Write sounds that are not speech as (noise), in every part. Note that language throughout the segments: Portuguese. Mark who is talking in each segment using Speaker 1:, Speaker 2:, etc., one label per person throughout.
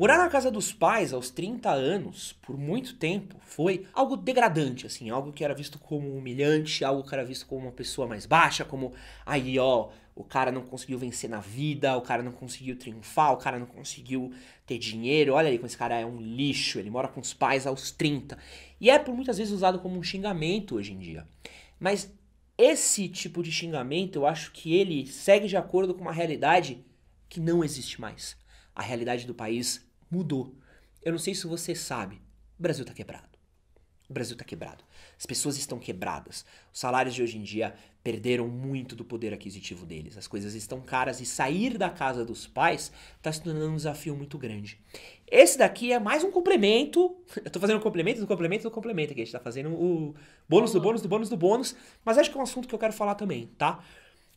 Speaker 1: Morar na casa dos pais aos 30 anos, por muito tempo, foi algo degradante, assim, algo que era visto como humilhante, algo que era visto como uma pessoa mais baixa, como aí, ó, o cara não conseguiu vencer na vida, o cara não conseguiu triunfar, o cara não conseguiu ter dinheiro, olha aí como esse cara é um lixo, ele mora com os pais aos 30. E é por muitas vezes usado como um xingamento hoje em dia. Mas esse tipo de xingamento, eu acho que ele segue de acordo com uma realidade que não existe mais. A realidade do país mudou. Eu não sei se você sabe, o Brasil está quebrado. O Brasil está quebrado. As pessoas estão quebradas. Os salários de hoje em dia perderam muito do poder aquisitivo deles. As coisas estão caras e sair da casa dos pais está se tornando um desafio muito grande. Esse daqui é mais um complemento. (laughs) Eu estou fazendo um complemento do complemento do complemento aqui. A gente está fazendo o bônus do uhum. bônus do bônus do bônus. Mas acho que é um assunto que eu quero falar também, tá?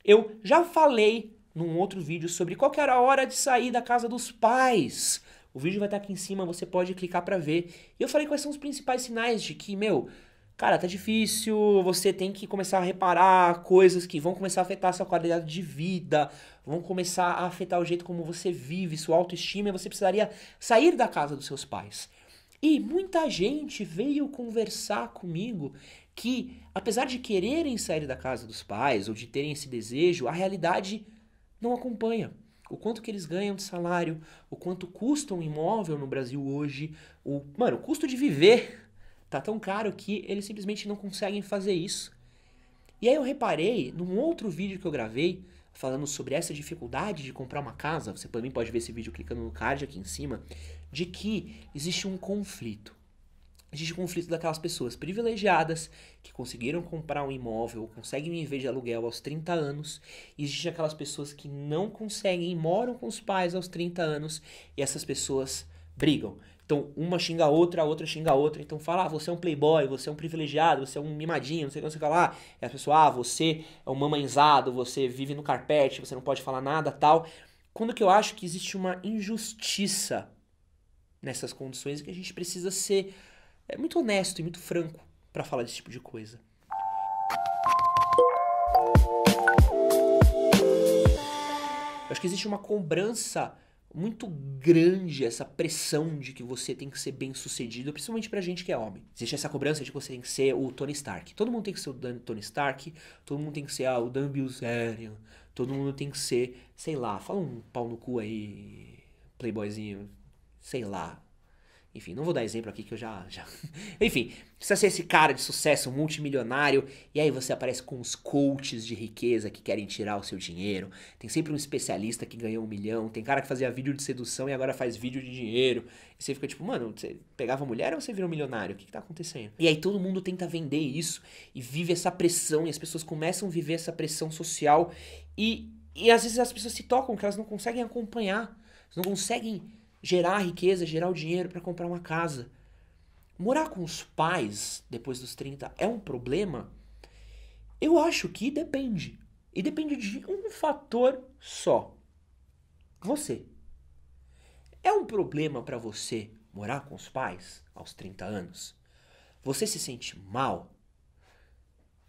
Speaker 1: Eu já falei num outro vídeo sobre qual era a hora de sair da casa dos pais. O vídeo vai estar tá aqui em cima, você pode clicar para ver. E eu falei quais são os principais sinais de que, meu, cara, tá difícil, você tem que começar a reparar coisas que vão começar a afetar a sua qualidade de vida, vão começar a afetar o jeito como você vive, sua autoestima, e você precisaria sair da casa dos seus pais. E muita gente veio conversar comigo que, apesar de quererem sair da casa dos pais ou de terem esse desejo, a realidade não acompanha o quanto que eles ganham de salário, o quanto custa um imóvel no Brasil hoje, o, mano, o custo de viver tá tão caro que eles simplesmente não conseguem fazer isso. E aí eu reparei num outro vídeo que eu gravei falando sobre essa dificuldade de comprar uma casa, você também pode ver esse vídeo clicando no card aqui em cima, de que existe um conflito existe o conflito daquelas pessoas privilegiadas que conseguiram comprar um imóvel ou conseguem viver de aluguel aos 30 anos, e existe aquelas pessoas que não conseguem, moram com os pais aos 30 anos, e essas pessoas brigam. Então, uma xinga a outra, a outra xinga a outra. Então, fala, ah, você é um playboy, você é um privilegiado, você é um mimadinho, não sei o que você fala. Ah, e a pessoa, ah, você é um mamãezado, você vive no carpete, você não pode falar nada, tal. Quando que eu acho que existe uma injustiça nessas condições que a gente precisa ser é muito honesto e muito franco para falar desse tipo de coisa. Eu acho que existe uma cobrança muito grande, essa pressão de que você tem que ser bem sucedido, principalmente pra gente que é homem. Existe essa cobrança de que você tem que ser o Tony Stark. Todo mundo tem que ser o Dan, Tony Stark, todo mundo tem que ser ah, o Dan Bilzerian, todo mundo tem que ser, sei lá, fala um pau no cu aí, playboyzinho, sei lá. Enfim, não vou dar exemplo aqui que eu já. já... (laughs) Enfim, precisa ser esse cara de sucesso, multimilionário, e aí você aparece com os coaches de riqueza que querem tirar o seu dinheiro. Tem sempre um especialista que ganhou um milhão, tem cara que fazia vídeo de sedução e agora faz vídeo de dinheiro. E você fica tipo, mano, você pegava mulher ou você virou um milionário? O que, que tá acontecendo? E aí todo mundo tenta vender isso e vive essa pressão, e as pessoas começam a viver essa pressão social, e, e às vezes as pessoas se tocam que elas não conseguem acompanhar, não conseguem gerar riqueza, gerar o dinheiro para comprar uma casa. Morar com os pais depois dos 30 é um problema? Eu acho que depende. E depende de um fator só. Você. É um problema para você morar com os pais aos 30 anos? Você se sente mal?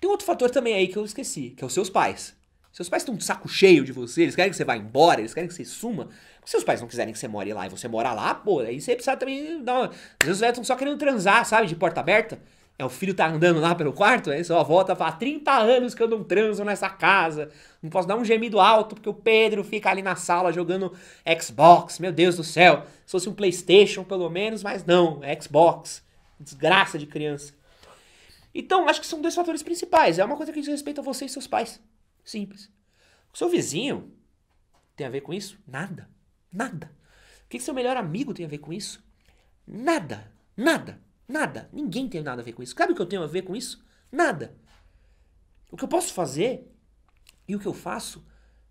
Speaker 1: Tem outro fator também aí que eu esqueci, que é os seus pais. Seus pais estão de saco cheio de você, eles querem que você vá embora, eles querem que você suma. Se seus pais não quiserem que você more lá e você mora lá, pô, aí você precisa também dar uma... Às vezes os velhos estão só querendo transar, sabe, de porta aberta. É, o filho tá andando lá pelo quarto, aí sua avó tá falando, há 30 anos que eu não transo nessa casa, não posso dar um gemido alto porque o Pedro fica ali na sala jogando Xbox, meu Deus do céu, se fosse um Playstation pelo menos, mas não, é Xbox, desgraça de criança. Então, acho que são dois fatores principais, é uma coisa que diz respeito a você e seus pais. Simples. O seu vizinho tem a ver com isso? Nada. Nada. O que, o seu melhor amigo tem a ver com isso? Nada. Nada. Nada. Ninguém tem nada a ver com isso. Sabe o que eu tenho a ver com isso? Nada. O que eu posso fazer e o que eu faço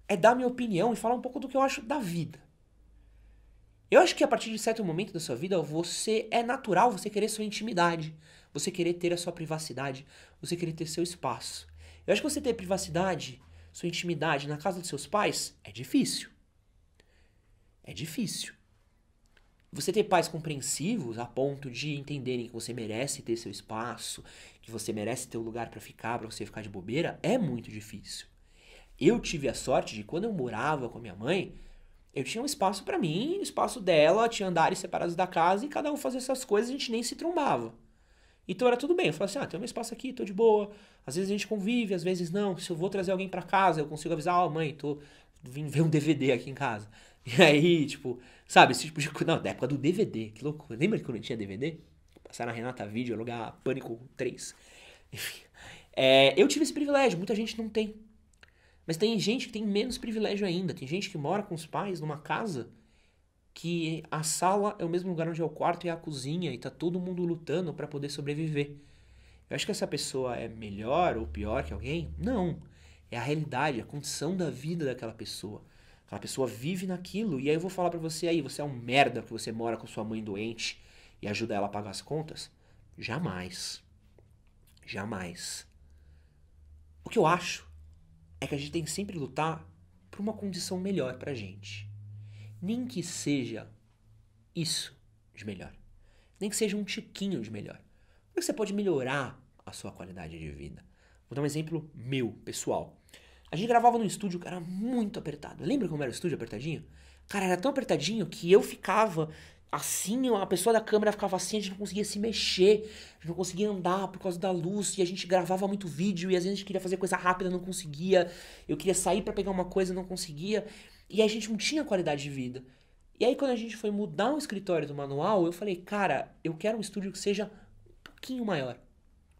Speaker 1: é dar minha opinião e falar um pouco do que eu acho da vida. Eu acho que a partir de certo momento da sua vida, você é natural você querer sua intimidade, você querer ter a sua privacidade, você querer ter seu espaço. Eu acho que você ter privacidade, sua intimidade na casa dos seus pais é difícil. É difícil. Você ter pais compreensivos a ponto de entenderem que você merece ter seu espaço, que você merece ter um lugar para ficar, para você ficar de bobeira, é muito difícil. Eu tive a sorte de quando eu morava com a minha mãe, eu tinha um espaço para mim, espaço dela, tinha andares separados da casa e cada um fazia essas coisas, a gente nem se trombava. Então era tudo bem. Eu falava assim: ah, tem um espaço aqui, tô de boa. Às vezes a gente convive, às vezes não. Se eu vou trazer alguém para casa, eu consigo avisar: ó, oh, mãe, tô vim ver um DVD aqui em casa. (laughs) E aí, tipo, sabe, esse tipo de Não, da época do DVD, que louco. Lembra quando tinha DVD? Passar na Renata Vídeo, alugar Pânico 3. Enfim. É, eu tive esse privilégio, muita gente não tem. Mas tem gente que tem menos privilégio ainda. Tem gente que mora com os pais numa casa que a sala é o mesmo lugar onde é o quarto e a cozinha e tá todo mundo lutando para poder sobreviver. Eu acho que essa pessoa é melhor ou pior que alguém? Não. É a realidade, a condição da vida daquela pessoa. Aquela pessoa vive naquilo e aí eu vou falar para você aí, você é um merda que você mora com sua mãe doente e ajuda ela a pagar as contas? Jamais. Jamais. O que eu acho é que a gente tem que sempre lutar por uma condição melhor pra gente nem que seja isso de melhor. Nem que seja um tiquinho de melhor. Porque é você pode melhorar a sua qualidade de vida. Vou dar um exemplo meu, pessoal. A gente gravava num estúdio que era muito apertado. Lembra como era o estúdio apertadinho? Cara, era tão apertadinho que eu ficava assim, a pessoa da câmera ficava assim, a gente não conseguia se mexer, a gente não conseguia andar por causa da luz, e a gente gravava muito vídeo, e às vezes a gente queria fazer coisa rápida, não conseguia. Eu queria sair para pegar uma coisa, não conseguia. E a gente não tinha qualidade de vida. E aí, quando a gente foi mudar o escritório do manual, eu falei, cara, eu quero um estúdio que seja um pouquinho maior.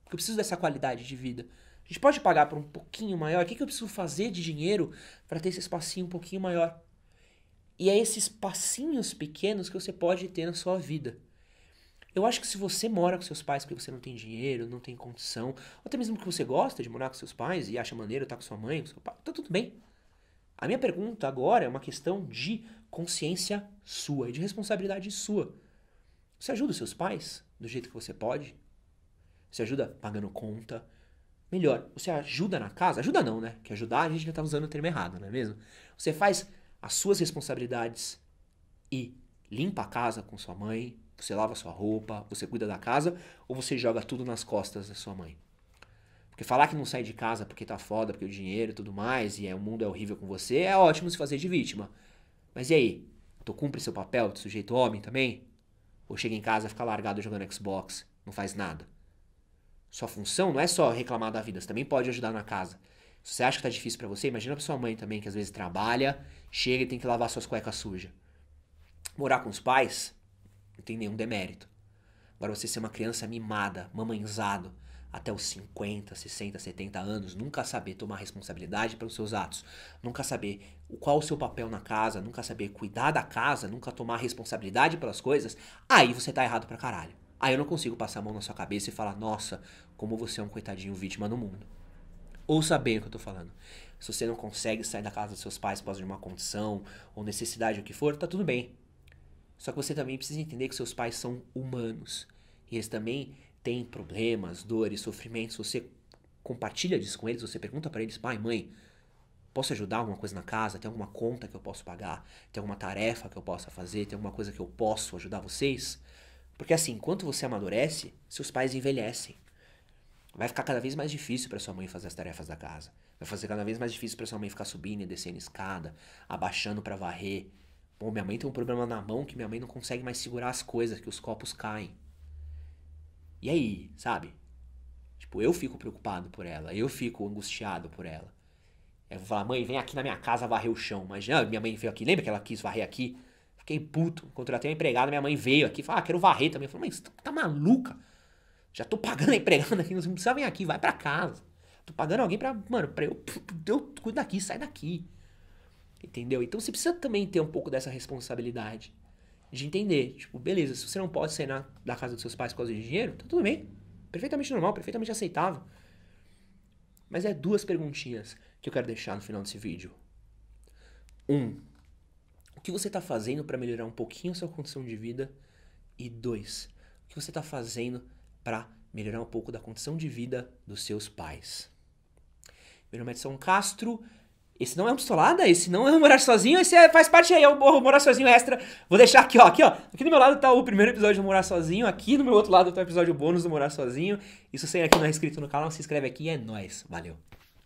Speaker 1: Porque eu preciso dessa qualidade de vida. A gente pode pagar por um pouquinho maior? O que, que eu preciso fazer de dinheiro para ter esse espacinho um pouquinho maior? E é esses passinhos pequenos que você pode ter na sua vida. Eu acho que se você mora com seus pais porque você não tem dinheiro, não tem condição, ou até mesmo que você gosta de morar com seus pais e acha maneiro estar tá com sua mãe, com seu pai, tá tudo bem. A minha pergunta agora é uma questão de consciência sua e de responsabilidade sua. Você ajuda os seus pais do jeito que você pode? Você ajuda pagando conta? Melhor, você ajuda na casa? Ajuda não, né? Que ajudar a gente já está usando o termo errado, não é mesmo? Você faz as suas responsabilidades e limpa a casa com sua mãe, você lava sua roupa, você cuida da casa ou você joga tudo nas costas da sua mãe? Porque falar que não sai de casa porque tá foda, porque o dinheiro e tudo mais, e é, o mundo é horrível com você, é ótimo se fazer de vítima. Mas e aí? Tu cumpre seu papel de sujeito homem também? Ou chega em casa, e fica largado jogando Xbox, não faz nada? Sua função não é só reclamar da vida, você também pode ajudar na casa. Se você acha que tá difícil para você, imagina pra sua mãe também, que às vezes trabalha, chega e tem que lavar suas cuecas sujas. Morar com os pais não tem nenhum demérito. Agora você ser uma criança mimada, mamãezado, até os 50, 60, 70 anos, nunca saber tomar responsabilidade pelos seus atos, nunca saber qual o seu papel na casa, nunca saber cuidar da casa, nunca tomar responsabilidade pelas coisas, aí você tá errado pra caralho. Aí eu não consigo passar a mão na sua cabeça e falar, nossa, como você é um coitadinho vítima no mundo. Ouça bem o que eu tô falando. Se você não consegue sair da casa dos seus pais por causa de uma condição ou necessidade, o que for, tá tudo bem. Só que você também precisa entender que seus pais são humanos. E eles também tem problemas, dores, sofrimentos, você compartilha disso com eles, você pergunta para eles, pai, mãe, posso ajudar alguma coisa na casa? Tem alguma conta que eu posso pagar? Tem alguma tarefa que eu possa fazer? Tem alguma coisa que eu posso ajudar vocês? Porque assim, enquanto você amadurece, seus pais envelhecem. Vai ficar cada vez mais difícil para sua mãe fazer as tarefas da casa. Vai fazer cada vez mais difícil para sua mãe ficar subindo e descendo escada, abaixando para varrer. Bom, minha mãe tem um problema na mão que minha mãe não consegue mais segurar as coisas, que os copos caem. E aí, sabe? Tipo, eu fico preocupado por ela, eu fico angustiado por ela. Eu vou falar, mãe, vem aqui na minha casa varrer o chão. Mas ah, minha mãe veio aqui, lembra que ela quis varrer aqui? Fiquei puto, contratei uma empregada, minha mãe veio aqui, falou, ah, quero varrer também. Eu falei, mãe, você tá maluca? Já tô pagando a empregada aqui, não precisa vir aqui, vai para casa. Tô pagando alguém pra, mano, pra eu, eu cuido daqui, sai daqui. Entendeu? Então você precisa também ter um pouco dessa responsabilidade de entender, tipo, beleza, se você não pode sair na, da casa dos seus pais por causa de dinheiro, tá tudo bem. Perfeitamente normal, perfeitamente aceitável. Mas é duas perguntinhas que eu quero deixar no final desse vídeo. Um, o que você está fazendo para melhorar um pouquinho a sua condição de vida? E dois, o que você está fazendo para melhorar um pouco da condição de vida dos seus pais? Meu nome é Edson Castro. Esse não é um pistolada, esse não é um morar sozinho, esse é, faz parte aí, é o morar sozinho extra. Vou deixar aqui, ó, aqui, ó. Aqui do meu lado tá o primeiro episódio do morar sozinho, aqui no meu outro lado tá o episódio bônus do morar sozinho. Isso sem aqui não é inscrito no canal, se inscreve aqui, é nós. Valeu.